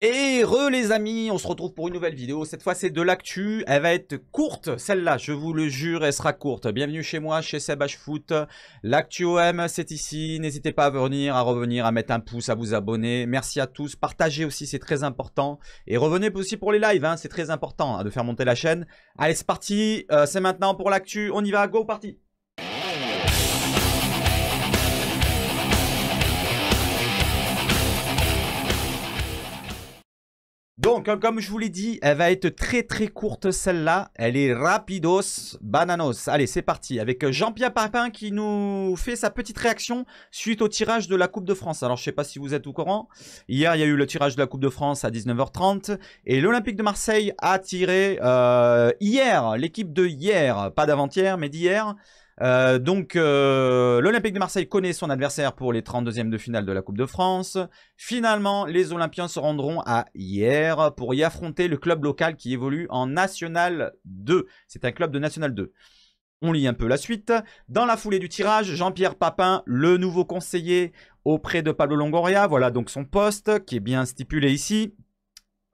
Et re les amis, on se retrouve pour une nouvelle vidéo, cette fois c'est de l'actu, elle va être courte celle-là, je vous le jure, elle sera courte. Bienvenue chez moi, chez SebHFoot, Foot, l'actu OM c'est ici, n'hésitez pas à venir, à revenir, à mettre un pouce, à vous abonner, merci à tous, partagez aussi c'est très important, et revenez aussi pour les lives, hein, c'est très important hein, de faire monter la chaîne. Allez c'est parti, euh, c'est maintenant pour l'actu, on y va, go parti Donc, comme je vous l'ai dit, elle va être très très courte celle-là. Elle est rapidos, bananos. Allez, c'est parti. Avec euh, Jean-Pierre Papin qui nous fait sa petite réaction suite au tirage de la Coupe de France. Alors, je ne sais pas si vous êtes au courant. Hier, il y a eu le tirage de la Coupe de France à 19h30. Et l'Olympique de Marseille a tiré euh, hier, l'équipe de hier, pas d'avant-hier, mais d'hier. Euh, donc, euh, l'Olympique de Marseille connaît son adversaire pour les 32e de finale de la Coupe de France. Finalement, les Olympiens se rendront à hier pour y affronter le club local qui évolue en National 2. C'est un club de National 2. On lit un peu la suite. Dans la foulée du tirage, Jean-Pierre Papin, le nouveau conseiller auprès de Pablo Longoria, voilà donc son poste qui est bien stipulé ici,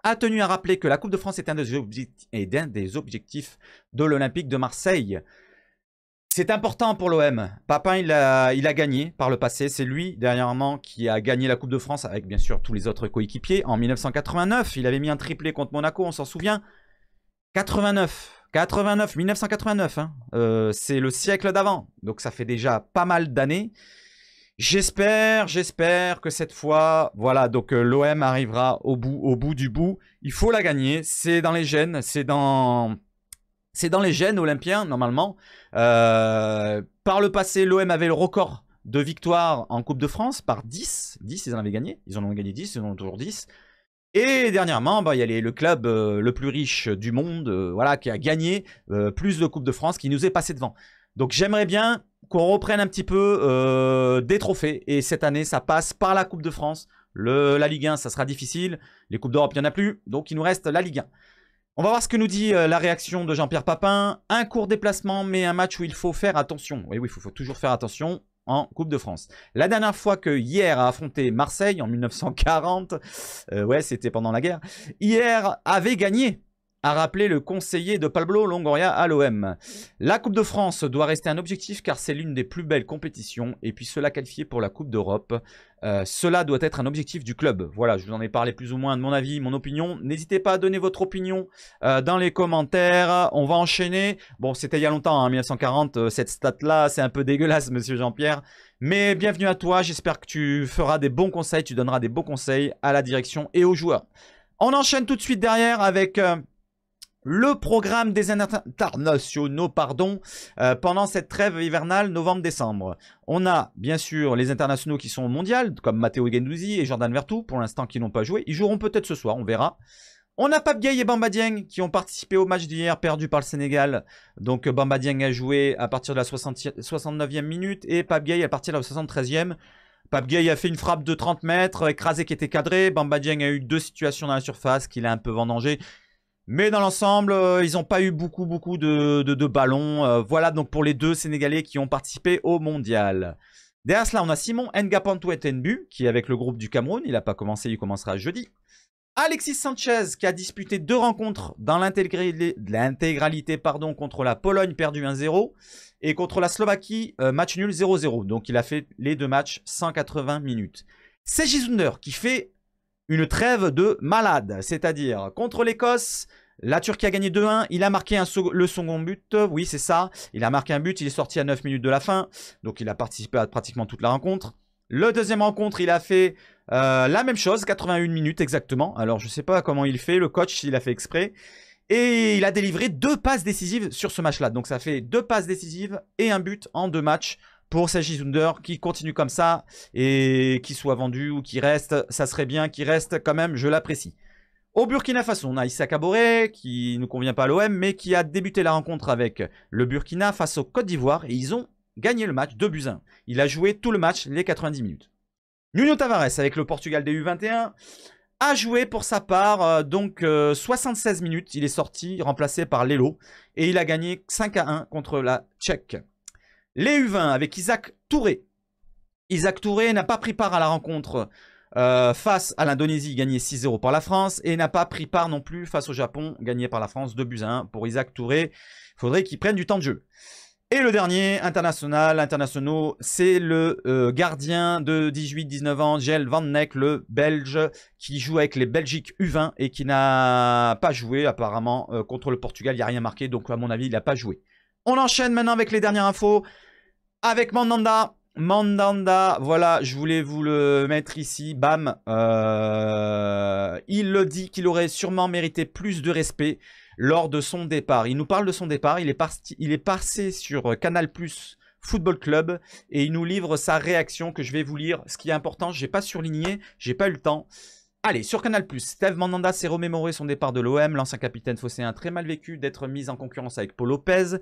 a tenu à rappeler que la Coupe de France est un des, objectifs de l'Olympique de Marseille. C'est important pour l'OM. Papin, il a, il a gagné par le passé. C'est lui, dernièrement, qui a gagné la Coupe de France avec, bien sûr, tous les autres coéquipiers. En 1989, il avait mis un triplé contre Monaco, on s'en souvient. 89. 89, 1989, c'est le siècle d'avant. Donc ça fait déjà pas mal d'années. J'espère, j'espère que cette fois, voilà, donc euh, l'OM arrivera au bout, au bout du bout. Il faut la gagner. C'est dans les gènes, c'est dans c'est dans les gènes olympiens, normalement. Euh, par le passé, l'OM avait le record de victoires en Coupe de France par 10. 10, ils en avaient gagné. Ils en ont gagné 10, ils en ont toujours 10. Et dernièrement, bah, il y a le club euh, le plus riche du monde euh, voilà, qui a gagné plus de Coupe de France, qui nous est passé devant. Donc j'aimerais bien qu'on reprenne un petit peu des trophées. Et cette année, ça passe par la Coupe de France. la Ligue 1, ça sera difficile. Les Coupes d'Europe, il n'y en a plus. Donc il nous reste la Ligue 1. On va voir ce que nous dit euh, la réaction de Jean-Pierre Papin. Un court déplacement, mais un match où il faut faire attention. Oui, eh oui, il faut, toujours faire attention en Coupe de France. La dernière fois que hier a affronté Marseille en 1940, euh, ouais, c'était pendant la guerre, hier avait gagné a rappeler le conseiller de Pablo Longoria à l'OM. La Coupe de France doit rester un objectif car c'est l'une des plus belles compétitions et puis cela qualifié pour la Coupe d'Europe. Euh, cela doit être un objectif du club. Voilà, je vous en ai parlé plus ou moins de mon avis, mon opinion. N'hésitez pas à donner votre opinion euh, dans les commentaires. On va enchaîner. Bon, c'était il y a longtemps, 1940, hein, euh, cette stat-là, c'est un peu dégueulasse, monsieur Jean-Pierre. Mais bienvenue à toi, j'espère que tu feras des bons conseils, tu donneras des bons conseils à la direction et aux joueurs. On enchaîne tout de suite derrière avec le programme des internationaux pardon, euh, pendant cette trêve hivernale novembre-décembre. On a bien sûr les internationaux qui sont au comme Matteo Gendouzi et Jordan Vertou, pour l'instant qui n'ont pas joué. Ils joueront peut-être ce soir, on verra. On a Pape et Bamba qui ont participé au match d'hier perdu par le Sénégal. Donc Bamba a joué à partir de la 69e minute et Pape Gay à partir de la 73e. Pape a fait une frappe de 30 mètres, écrasé qui était cadré. Bamba a eu deux situations dans la surface qu'il a un peu vendangé. Mais dans l'ensemble, euh, ils n'ont pas eu beaucoup, beaucoup de, ballons. Euh, voilà donc pour les deux Sénégalais qui ont participé au Mondial. Derrière cela, on a Simon Ngapantou Nbu qui est avec le groupe du Cameroun. Il n'a pas commencé, il commencera jeudi. Alexis Sanchez, qui a disputé deux rencontres dans l'intégralité contre la Pologne, perdu 1-0, et contre la Slovaquie, euh, match nul 0-0. Donc il a fait les deux matchs 180 minutes. C'est Gizunder qui fait une trêve de malade. C'est-à-dire, contre l'Écosse, la Turquie a gagné 2-1. Il a marqué un le second but. Oui, c'est ça. Il a marqué un but. Il est sorti à 9 minutes de la fin. Donc, il a participé à pratiquement toute la rencontre. Le deuxième rencontre, il a fait euh, la même chose, 81 minutes exactement. Alors, je ne sais pas comment il fait. Le coach, il a fait exprès. Et il a délivré deux passes décisives sur ce match-là. Donc, ça fait deux passes décisives et un but en deux matchs pour Saji qui continue comme ça et qui soit vendu ou qui reste, ça serait bien qu'il reste quand même, je l'apprécie. Au Burkina Faso, on a Issa Kabore qui ne convient pas à l'OM, mais qui a débuté la rencontre avec le Burkina face au Côte d'Ivoire et ils ont gagné le match 2 buts 1. Il a joué tout le match, les 90 minutes. Nuno Tavares avec le Portugal des U21 a joué pour sa part euh, donc 76 euh, minutes. Il est sorti remplacé par Lelo et il a gagné 5 à 1 contre la Tchèque. Les U20 avec Isaac Touré. Isaac Touré n'a pas pris part à la rencontre euh, face à l'Indonésie, gagnée 6-0 par la France, et n'a pas pris part non plus face au Japon, gagné par la France 2 buts 1 pour Isaac Touré. Il Faudrait qu'il prenne du temps de jeu. Et le dernier, international, internationaux, c'est le euh, gardien de 18-19 ans, Gel Van Neck, le Belge, qui joue avec les Belgiques U20 et qui n'a pas joué apparemment euh, contre le Portugal. Il n'y a rien marqué, donc à mon avis, il n'a pas joué. On enchaîne maintenant avec les dernières infos avec Mandanda. Mandanda, voilà, je voulais vous le mettre ici, bam. Euh, il le dit qu'il aurait sûrement mérité plus de respect lors de son départ. Il nous parle de son départ, il est, passé sur Canal Football Club et il nous livre sa réaction que je vais vous lire. Ce qui est important, je n'ai pas surligné, j'ai pas eu le temps. Allez, sur Canal+, Steve Mandanda s'est remémoré son départ de l'OM, l'ancien capitaine un très mal vécu d'être mis en concurrence avec Paul Lopez,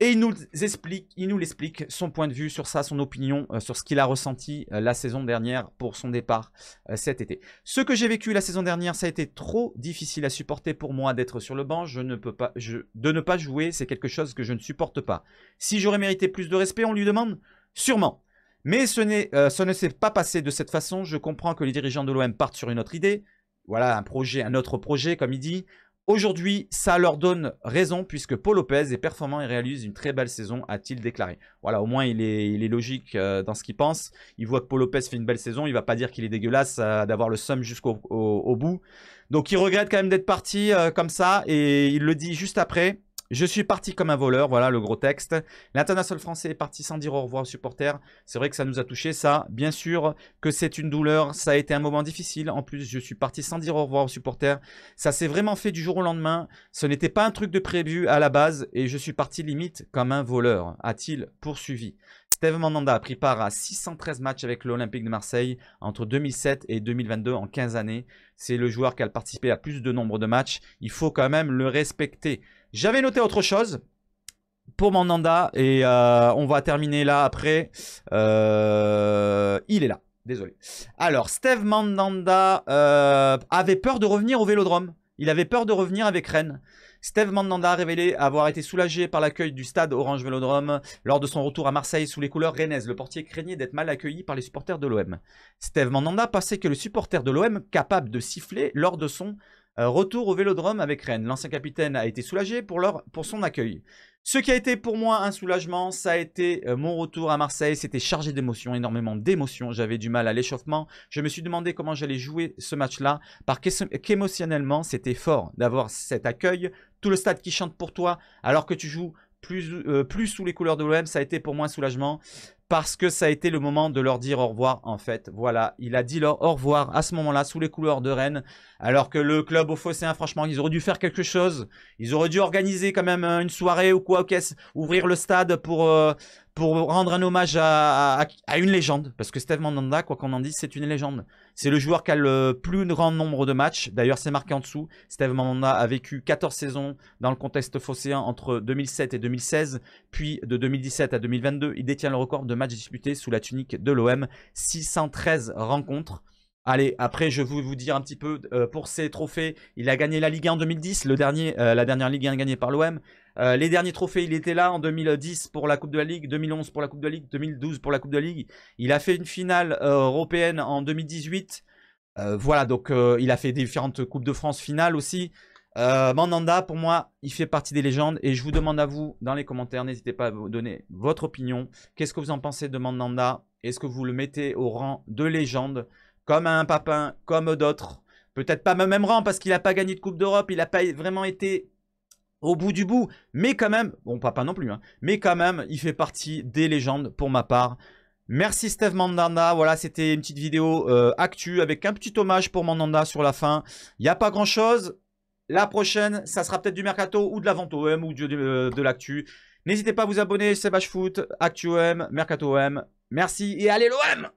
et il nous explique, il nous l'explique, son point de vue sur ça, son opinion, euh, sur ce qu'il a ressenti euh, la saison dernière pour son départ euh, cet été. Ce que j'ai vécu la saison dernière, ça a été trop difficile à supporter pour moi d'être sur le banc. Je ne peux pas, je, de ne pas jouer, c'est quelque chose que je ne supporte pas. Si j'aurais mérité plus de respect, on lui demande Sûrement. Mais ce, ce ne s'est pas passé de cette façon. Je comprends que les dirigeants de l'OM partent sur une autre idée. Voilà, un projet, un autre projet, comme il dit. Aujourd'hui, ça leur donne raison puisque Paul Lopez est performant et réalise une très belle saison, a-t-il déclaré. Voilà, au moins il est, logique euh, dans ce qu'il pense. Il voit que Paul Lopez fait une belle saison, il va pas dire qu'il est dégueulasse euh, d'avoir le somme jusqu'au bout. Donc il regrette quand même d'être parti euh, comme ça et il le dit juste après. Je suis parti comme un voleur, voilà le gros texte. L'international français est parti sans dire au revoir aux supporters. C'est vrai que ça nous a touché, ça. Bien sûr que c'est une douleur, ça a été un moment difficile. En plus, je suis parti sans dire au revoir aux supporters. Ça s'est vraiment fait du jour au lendemain. Ce n'était pas un truc de prévu à la base et je suis parti limite comme un voleur, a-t-il poursuivi. Steve Mandanda a pris part à 613 matchs avec l'Olympique de Marseille entre 2007 et 2022 en 15 années. C'est le joueur qui a participé à plus de nombre de matchs. Il faut quand même le respecter. J'avais noté autre chose pour Mandanda et euh, on va terminer là après. Euh, il est là, désolé. Alors, Steve Mandanda euh, avait peur de revenir au Vélodrome. Il avait peur de revenir avec Rennes. Steve Mandanda a révélé avoir été soulagé par l'accueil du stade Orange Vélodrome lors de son retour à Marseille sous les couleurs rennaises. Le portier craignait d'être mal accueilli par les supporters de l'OM. Steve Mandanda pensait que le supporter de l'OM, capable de siffler lors de son euh, retour au Vélodrome avec Rennes. L'ancien capitaine a été soulagé pour, leur, pour son accueil. Ce qui a été pour moi un soulagement, ça a été euh, mon retour à Marseille. C'était chargé d'émotions, énormément d'émotions. J'avais du mal à l'échauffement. Je me suis demandé comment j'allais jouer ce match-là, parce qu'émotionnellement, c'était fort d'avoir cet accueil, tout le stade qui chante pour toi, alors que tu joues plus, euh, plus sous les couleurs de l'OM. Ça a été pour moi un soulagement parce que ça a été le moment de leur dire au revoir en fait. Voilà, il a dit leur au revoir à ce moment-là sous les couleurs de Rennes, alors que le club au Fosséen, franchement, ils auraient dû faire quelque chose. Ils auraient dû organiser quand même hein, une soirée ou quoi, ou ouvrir le stade pour euh, pour rendre un hommage à, une légende, parce que Steve Mandanda, quoi qu'on en dise, c'est une légende. C'est le joueur qui a le plus grand nombre de matchs, d'ailleurs c'est marqué en dessous, Steve Mandanda a vécu 14 saisons dans le contexte phocéen entre 2007 et 2016, puis de 2017 à 2022, il détient le record de matchs disputés sous la tunique de l'OM, 613 rencontres. Allez, après, je vais vous dire un petit peu euh, pour ses trophées. Il a gagné la Ligue 1 en 2010, le dernier, euh, la dernière Ligue 1 gagnée par l'OM. Euh, les derniers trophées, il était là en 2010 pour la Coupe de la Ligue, 2011 pour la Coupe de la Ligue, 2012 pour la Coupe de la Ligue. Il a fait une finale euh, européenne en 2018. Euh, voilà, donc il a fait différentes Coupes de France finales aussi. Mandanda, pour moi, il fait partie des légendes. Et je vous demande à vous, dans les commentaires, n'hésitez pas à vous donner votre opinion. Qu'est-ce que vous en pensez de Mandanda Est-ce que vous le mettez au rang de légende Comme un papin, comme d'autres Peut-être pas même rang parce qu'il n'a pas gagné de Coupe d'Europe, il n'a pas vraiment été au bout du bout. Mais quand même, bon, papa non plus, hein. mais quand même, il fait partie des légendes pour ma part. Merci Steve Mandanda, voilà c'était une petite vidéo euh, actu avec un petit hommage pour Mandanda sur la fin. Il n'y a pas grand chose, la prochaine ça sera peut-être du Mercato ou de la Vente OM ou euh, de, l'actu. N'hésitez pas à vous abonner, C'est Foot, Actu OM, Mercato OM, merci et allez l'OM